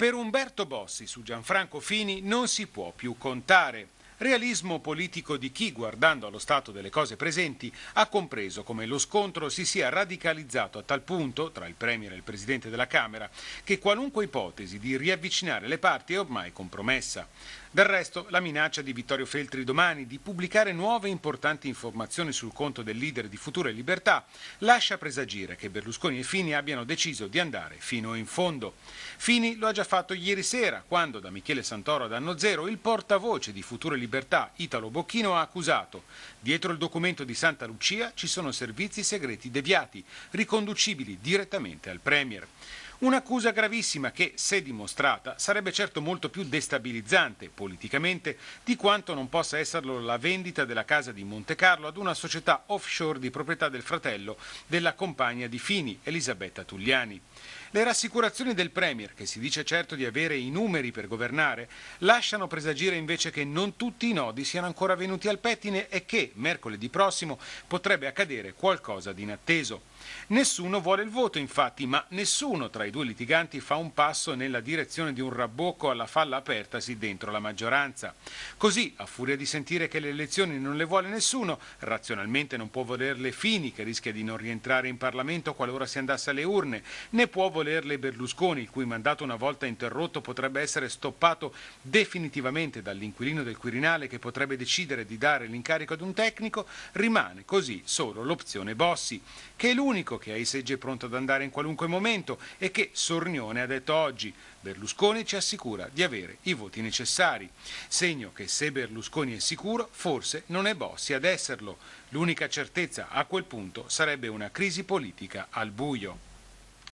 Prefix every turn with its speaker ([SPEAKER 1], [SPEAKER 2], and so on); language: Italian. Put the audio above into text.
[SPEAKER 1] Per Umberto Bossi su Gianfranco Fini non si può più contare. Realismo politico di chi, guardando allo stato delle cose presenti, ha compreso come lo scontro si sia radicalizzato a tal punto, tra il Premier e il Presidente della Camera, che qualunque ipotesi di riavvicinare le parti è ormai compromessa. Del resto, la minaccia di Vittorio Feltri domani di pubblicare nuove importanti informazioni sul conto del leader di Futura e Libertà lascia presagire che Berlusconi e Fini abbiano deciso di andare fino in fondo. Fini lo ha già fatto ieri sera, quando da Michele Santoro ad Anno Zero il portavoce di Futura e Libertà, Italo Bocchino, ha accusato dietro il documento di Santa Lucia ci sono servizi segreti deviati, riconducibili direttamente al Premier. Un'accusa gravissima che, se dimostrata, sarebbe certo molto più destabilizzante politicamente di quanto non possa esserlo la vendita della casa di Monte Carlo ad una società offshore di proprietà del fratello della compagna di Fini, Elisabetta Tugliani. Le rassicurazioni del Premier, che si dice certo di avere i numeri per governare, lasciano presagire invece che non tutti i nodi siano ancora venuti al pettine e che mercoledì prossimo potrebbe accadere qualcosa di inatteso. Nessuno vuole il voto, infatti, ma nessuno tra i due litiganti fa un passo nella direzione di un rabbocco alla falla apertasi dentro la maggioranza. Così, a furia di sentire che le elezioni non le vuole nessuno, razionalmente non può volerle Fini, che rischia di non rientrare in Parlamento qualora si andasse alle urne, né può volerle volerle Berlusconi, il cui mandato una volta interrotto potrebbe essere stoppato definitivamente dall'inquilino del Quirinale che potrebbe decidere di dare l'incarico ad un tecnico, rimane così solo l'opzione Bossi, che è l'unico che ha i seggi pronto ad andare in qualunque momento e che Sornione ha detto oggi Berlusconi ci assicura di avere i voti necessari. Segno che se Berlusconi è sicuro, forse non è Bossi ad esserlo. L'unica certezza a quel punto sarebbe una crisi politica al buio.